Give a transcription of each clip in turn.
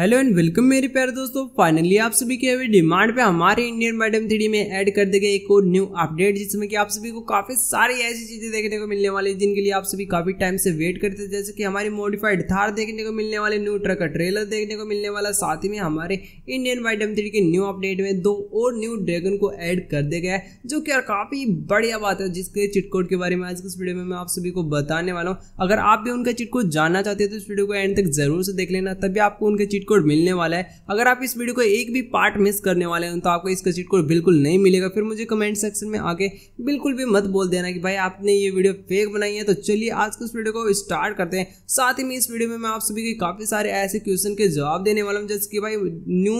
hello and welcome मेरे प्यारे दोस्तों फाइनली आप सभी के अभी डिमांड पे हमारे इंडियन मैडम थ्री में ऐड कर देंगे एक और न्यू अपडेट जिसमें कि आप सभी को काफ़ी सारी ऐसी चीज़ें देखने को मिलने वाली है जिनके लिए आप सभी काफ़ी टाइम से वेट करते थे जैसे कि हमारी मॉडिफाइड थार देखने को मिलने वाले न्यू ट्रक का ट्रेलर देखने को मिलने वाला साथ ही में हमारे इंडियन मैडम थ्री के न्यू अपडेट में दो और न्यू ड्रैगन को एड कर दिया गया है जो कि यार काफ़ी बढ़िया बात है जिसके चिटकोट के बारे में आज इस वीडियो में मैं आप सभी को बताने वाला हूँ अगर आप भी उनका चिटकोट जानना चाहते हैं तो इस वीडियो को एंड तक जरूर से देख लेना तभी आपको उनके चिटकोट कोड मिलने वाला है अगर आप इस वीडियो को एक भी पार्ट मिस करने वाले हैं तो आपको इसका चीट कोड बिल्कुल नहीं मिलेगा फिर मुझे कमेंट सेक्शन में आके बिल्कुल भी मत बोल देना कि भाई आपने ये वीडियो फेक बनाई है तो चलिए आज के उस वीडियो को स्टार्ट करते हैं साथ ही में इस वीडियो में मैं आप सभी के काफ़ी सारे ऐसे क्वेश्चन के जवाब देने वाला हूँ जैसे कि भाई न्यू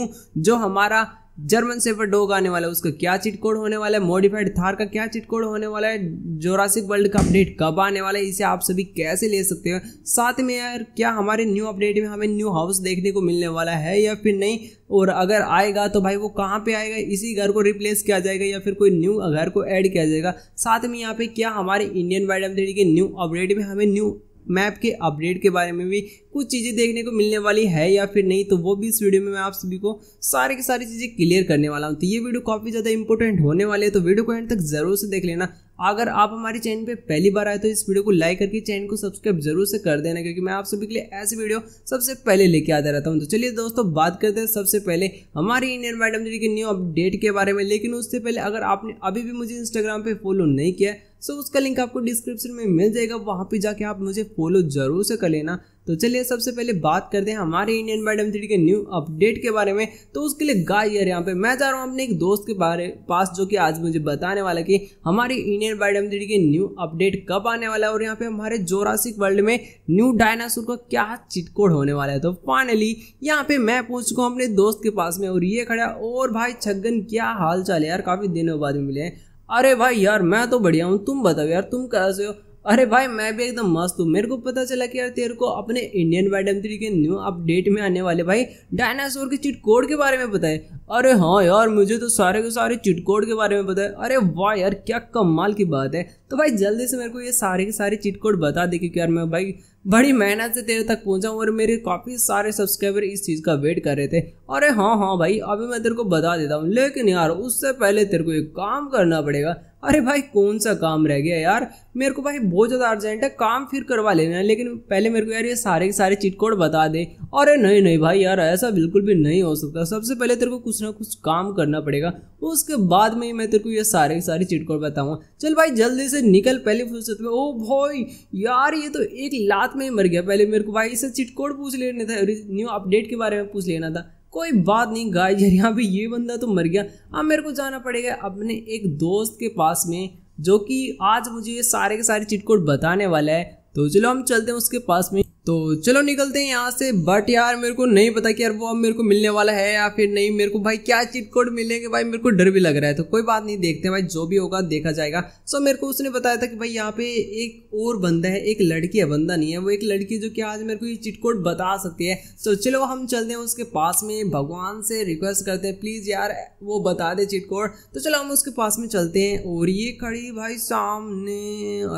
जो हमारा जर्मन सेफर डोग आने वाला है उसका क्या चिट कोड होने वाला है मॉडिफाइड थार का क्या चिट कोड होने वाला है जोरासिक वर्ल्ड का अपडेट कब आने वाला है इसे आप सभी कैसे ले सकते हो साथ में यार क्या हमारे न्यू अपडेट में हमें न्यू हाउस देखने को मिलने वाला है या फिर नहीं और अगर आएगा तो भाई वो कहाँ पे आएगा इसी घर को रिप्लेस किया जाएगा या फिर कोई न्यू घर को ऐड किया जाएगा साथ में यहाँ पे क्या हमारे इंडियन वाइड एम के न्यू अपडेट में हमें न्यू मैप के अपडेट के बारे में भी कुछ चीज़ें देखने को मिलने वाली है या फिर नहीं तो वो भी इस वीडियो में मैं आप सभी को सारी की सारी चीज़ें क्लियर करने वाला हूँ तो ये वीडियो काफ़ी ज़्यादा इंपॉर्टेंट होने वाले है तो वीडियो को एंड तक ज़रूर से देख लेना अगर आप हमारे चैनल पे पहली बार आए तो इस वीडियो को लाइक करके चैनल को सब्सक्राइब जरूर से कर देना क्योंकि मैं आप सभी के लिए ऐसी वीडियो सबसे पहले लेके आता रहता हूँ तो चलिए दोस्तों बात करते हैं सबसे पहले हमारे इंडियन मैडम जी के न्यू अपडेट के बारे में लेकिन उससे पहले अगर आपने अभी भी मुझे इंस्टाग्राम पर फॉलो नहीं किया सो उसका लिंक आपको डिस्क्रिप्शन में मिल जाएगा वहाँ पे जाके आप मुझे फॉलो जरूर से कर लेना तो चलिए सबसे पहले बात करते हैं हमारे इंडियन मैडम थ्री के न्यू अपडेट के बारे में तो उसके लिए गाय यार यहाँ पे मैं जा रहा हूँ अपने एक दोस्त के बारे पास जो कि आज मुझे बताने वाला कि हमारे इंडियन मैडम थ्री के न्यू अपडेट कब आने वाला है और यहाँ पे हमारे जोरासिक वर्ल्ड में न्यू डायनासोर का क्या चिटकोड होने वाला है तो फाइनली यहाँ पे मैं पहुंच चुका हूँ अपने दोस्त के पास में और ये खड़ा और भाई छगन क्या हाल चाल है यार काफ़ी दिनों बाद मिले हैं अरे भाई यार मैं तो बढ़िया हूँ तुम बताओ यार तुम कैसे हो अरे भाई मैं भी एकदम मस्त हूँ मेरे को पता चला कि यार तेरे को अपने इंडियन वैडम थ्री के न्यू अपडेट में आने वाले भाई डायनासोर के चिट कोड के बारे में पता है अरे हाँ यार मुझे तो सारे के सारे चिट कोड के बारे में पता है अरे वाह यार क्या कमाल की बात है तो भाई जल्दी से मेरे को ये सारे के सारे चिट कोड बता दे क्योंकि यार मैं भाई बड़ी मेहनत से तेरे तक पहुँचा और मेरे काफ़ी सारे सब्सक्राइबर इस चीज़ का वेट कर रहे थे अरे हाँ हाँ भाई अभी मैं तेरे को बता देता हूँ लेकिन यार उससे पहले तेरे को एक काम करना पड़ेगा अरे भाई कौन सा काम रह गया यार मेरे को भाई बहुत ज़्यादा अर्जेंट है काम फिर करवा लेना लेकिन पहले मेरे को यार ये सारे के सारे चिट कोड बता दे अरे नहीं नहीं भाई यार ऐसा बिल्कुल भी नहीं हो सकता सबसे पहले तेरे को कुछ ना कुछ काम करना पड़ेगा उसके बाद में ही मैं तेरे को ये सारे के सारे चिट कोड बताऊँगा चल भाई जल्दी से निकल पहले फुर्सत में ओ भाई यार ये तो एक लात में ही मर गया पहले मेरे को भाई इसे चिट कोड पूछ लेने था न्यू अपडेट के बारे में पूछ लेना था कोई बात नहीं गाय यार यहाँ पे ये बंदा तो मर गया अब हाँ, मेरे को जाना पड़ेगा अपने एक दोस्त के पास में जो कि आज मुझे ये सारे के सारे चिटकोट बताने वाला है तो चलो हम चलते हैं उसके पास में तो चलो निकलते हैं यहाँ से बट यार मेरे को नहीं पता कि यार वो अब मेरे को मिलने वाला है या फिर नहीं मेरे को भाई क्या चिट कोड मिलेंगे भाई मेरे को डर भी लग रहा है तो कोई बात नहीं देखते हैं भाई जो भी होगा देखा जाएगा सो मेरे को उसने बताया था कि भाई यहाँ पे एक और बंदा है एक लड़की है बंदा नहीं है वो एक लड़की जो कि आज मेरे को ये चिट कोड बता सकती है सो चलो हम चलते हैं उसके पास में भगवान से रिक्वेस्ट करते हैं प्लीज़ यार वो बता दे चिट कोड तो चलो हम उसके पास में चलते हैं और ये खड़ी भाई सामने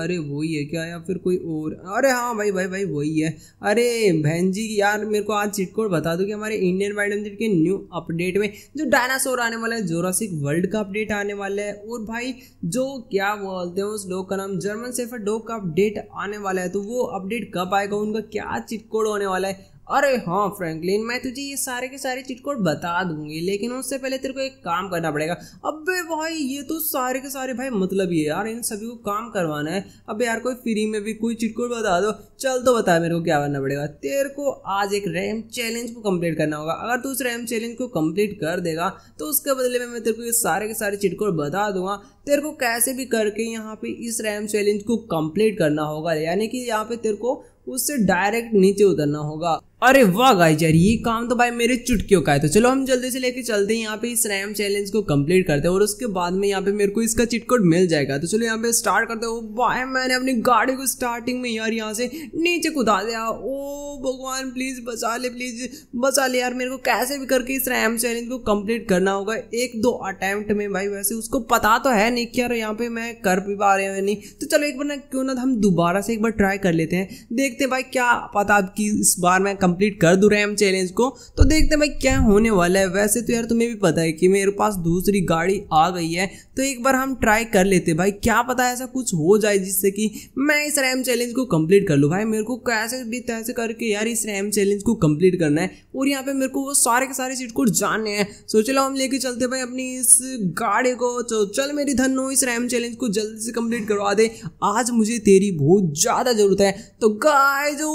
अरे वही है क्या या फिर कोई और अरे हाँ भाई भाई भाई वही है अरे बहन जी यार मेरे को आज चिटकोड बता दो कि हमारे इंडियन वाइड एम के न्यू अपडेट में जो डायनासोर आने वाला है जोरासिक वर्ल्ड का अपडेट आने वाला है और भाई जो क्या बोलते हैं उस डॉग का नाम जर्मन सेफर डॉग का अपडेट आने वाला है तो वो अपडेट कब आएगा उनका क्या चिटकोड होने वाला है अरे हाँ फ्रैंकलिन मैं तुझे ये सारे के सारे चिटकोट बता दूंगी लेकिन उससे पहले तेरे को एक काम करना पड़ेगा अबे भाई ये तो सारे के सारे भाई मतलब ये यार इन सभी को काम करवाना है अब यार कोई फ्री में भी कोई चिटकोट बता दो चल तो बता मेरे को क्या करना पड़ेगा तेरे को आज एक रैम चैलेंज को कम्प्लीट करना होगा अगर तू उस रैम चैलेंज को कम्प्लीट कर देगा तो उसके बदले में मैं तेरे को ये सारे के सारे चिटकोट बता दूंगा तेरे को कैसे भी करके यहाँ पे इस रैम चैलेंज को कम्प्लीट करना होगा यानी कि यहाँ पे तेरे को उससे डायरेक्ट नीचे उतरना होगा अरे वाह गाइस यार ये काम तो भाई मेरे चुटकियों का है तो चलो हम जल्दी से लेके चलते हैं यहाँ पे इस रैम चैलेंज को कंप्लीट करते हैं और उसके बाद में यहाँ पे मेरे को इसका चिट कोड मिल जाएगा तो चलो यहाँ पे स्टार्ट करते हो भाई मैंने अपनी गाड़ी को स्टार्टिंग में यार यहाँ से नीचे कुदा दिया ओ भगवान प्लीज बचा ले प्लीज बचा ले यार मेरे को कैसे भी करके इस रैम चैलेंज को कम्प्लीट करना होगा एक दो अटैम्प्ट में भाई वैसे उसको पता तो है नहीं यार यहाँ पे मैं कर भी पा रहे हैं नहीं तो चलो एक बार ना क्यों ना हम दोबारा से एक बार ट्राई कर लेते हैं देखते हैं भाई क्या पता कि इस बार मैं कंप्लीट कर दूँ रैम चैलेंज को तो देखते हैं भाई क्या होने वाला है वैसे तो यार तुम्हें भी पता है कि मेरे पास दूसरी गाड़ी आ गई है तो एक बार हम ट्राई कर लेते भाई क्या पता ऐसा कुछ हो जाए जिससे कि मैं इस रैम चैलेंज को कंप्लीट कर लूँ भाई मेरे को कैसे भी तैसे करके यार इस रैम चैलेंज को कंप्लीट करना है और यहाँ पे मेरे को वो सारे के सारे सीट को जानने हैं सोच लो हम लेके चलते भाई अपनी इस गाड़ी को तो चल मेरी धनो इस रैम चैलेंज को जल्दी से कंप्लीट करवा दे आज मुझे तेरी बहुत ज़्यादा ज़रूरत है तो गाय जो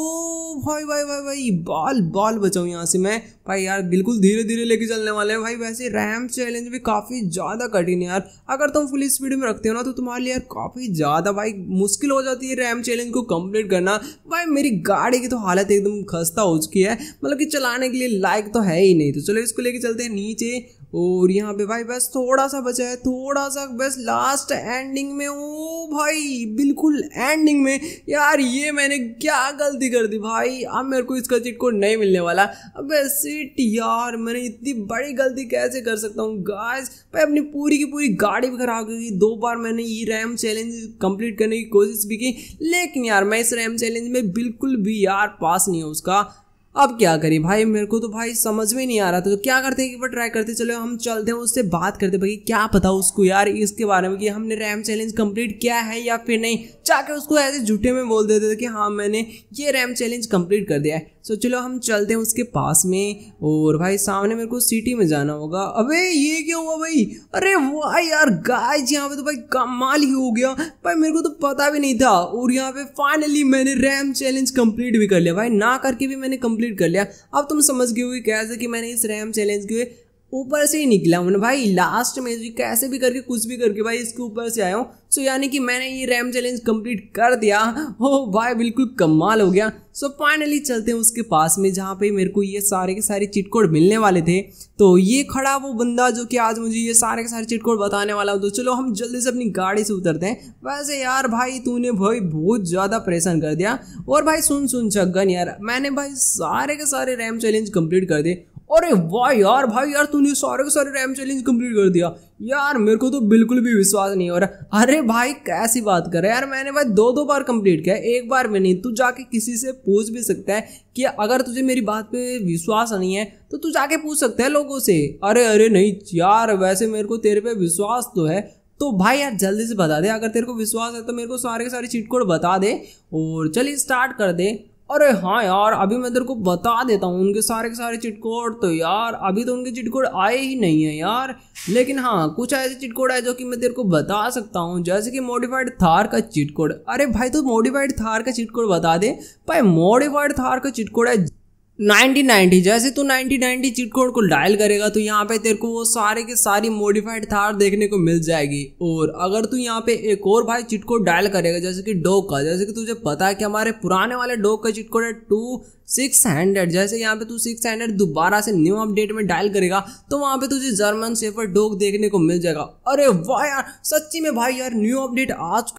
भाई भाई भाई भाई बॉल बॉल बचाऊँ यहाँ से मैं भाई यार बिल्कुल धीरे धीरे लेके चलने वाले हैं भाई वैसे रैम चैलेंज भी काफ़ी ज़्यादा कठिन है यार अगर तुम फुल स्पीड में रखते हो ना तो तुम्हारे लिए यार काफ़ी ज़्यादा भाई मुश्किल हो जाती है रैम चैलेंज को कम्प्लीट करना भाई मेरी गाड़ी की तो हालत एकदम खस्ता हो चुकी है मतलब कि चलाने के लिए लायक तो है ही नहीं तो चलो इसको लेके चलते हैं नीचे और यहाँ पे भाई बस थोड़ा सा बचा है थोड़ा सा बस लास्ट एंडिंग में ओ भाई बिल्कुल एंडिंग में यार ये मैंने क्या गलती कर दी भाई अब मेरे को इसका चिट कोड नहीं मिलने वाला अब सीट यार मैंने इतनी बड़ी गलती कैसे कर सकता हूँ गाइस भाई अपनी पूरी की पूरी गाड़ी भी खराब की दो बार मैंने ये रैम चैलेंज कंप्लीट करने की कोशिश भी की लेकिन यार मैं इस रैम चैलेंज में बिल्कुल भी यार पास नहीं हूँ उसका अब क्या करें भाई मेरे को तो भाई समझ में नहीं आ रहा था तो क्या करते हैं एक बार ट्राई करते चलो हम चलते हैं उससे बात करते भाई क्या पता उसको यार इसके बारे में कि हमने रैम चैलेंज कंप्लीट किया है या फिर नहीं जाके उसको ऐसे झूठे में बोल देते थे कि हाँ मैंने ये रैम चैलेंज कंप्लीट कर दिया है सो चलो हम चलते हैं उसके पास में और भाई सामने मेरे को सिटी में जाना होगा अबे ये क्या हुआ भाई अरे वाह यार गाइस यहाँ पे तो भाई कमाल ही हो गया भाई मेरे को तो पता भी नहीं था और यहाँ पे फाइनली मैंने रैम चैलेंज कंप्लीट भी कर लिया भाई ना करके भी मैंने कंप्लीट कर लिया अब तुम समझ गए कैसे कि मैंने इस रैम चैलेंज के ऊपर से ही निकला मैंने भाई लास्ट में कैसे भी करके कुछ भी करके भाई इसके ऊपर से आया हूँ सो यानी कि मैंने ये रैम चैलेंज कंप्लीट कर दिया हो oh, भाई बिल्कुल कमाल हो गया सो so, फाइनली चलते हैं उसके पास में जहाँ पे मेरे को ये सारे के सारे चिटकोड मिलने वाले थे तो ये खड़ा वो बंदा जो कि आज मुझे ये सारे के सारे चिटकोड बताने वाला हो तो चलो हम जल्दी से अपनी गाड़ी से उतरते हैं वैसे यार भाई तूने भाई बहुत ज़्यादा परेशान कर दिया और भाई सुन सुन छगन यार मैंने भाई सारे के सारे रैम चैलेंज कंप्लीट कर दिए अरे वाह यार भाई यार तूने सारे के सारे रैम चैलेंज कंप्लीट कर दिया यार मेरे को तो बिल्कुल भी विश्वास नहीं हो रहा अरे भाई कैसी बात कर रहा है यार मैंने भाई दो दो बार कंप्लीट किया एक बार में नहीं तू जाके किसी से पूछ भी सकता है कि अगर तुझे मेरी बात पे विश्वास नहीं है तो तू जाके पूछ सकता है लोगों से अरे अरे नहीं यार वैसे मेरे को तेरे पे विश्वास तो है तो भाई यार जल्दी से बता दे अगर तेरे को विश्वास है तो मेरे को सारे के सारे चीट कोड बता दे और चलिए स्टार्ट कर दे अरे हाँ यार अभी मैं तेरे को बता देता हूँ उनके सारे के सारे चिटकोड तो यार अभी तो उनके चिटकोड आए ही नहीं है यार लेकिन हाँ कुछ ऐसे चिटकोड है जो कि मैं तेरे को बता सकता हूँ जैसे कि मॉडिफाइड थार का चिटकोड अरे भाई तो मॉडिफाइड थार का चिटकोड बता दे भाई मॉडिफाइड थार का चिटकोड है नाइनटी नाइनटी जैसे तू नाइनटी नाइनटी चीट कोड को डायल करेगा तो यहाँ पे तेरे को वो सारे के सारी मॉडिफाइड थार देखने को मिल जाएगी और अगर तू यहाँ पे एक और भाई चिट कोड डायल करेगा जैसे कि डोक का जैसे कि तुझे पता है कि हमारे पुराने वाले डोग का चिट कोड है टू सिक्स हंड्रेड जैसे यहाँ पे तू सिक्स हंड्रेड दोबारा से न्यू अपडेट में डायल करेगा तो वहाँ पे तुझे जर्मन सेफर डोग देखने को मिल जाएगा अरे वाह यार सच्ची में भाई यार न्यू अपडेट आज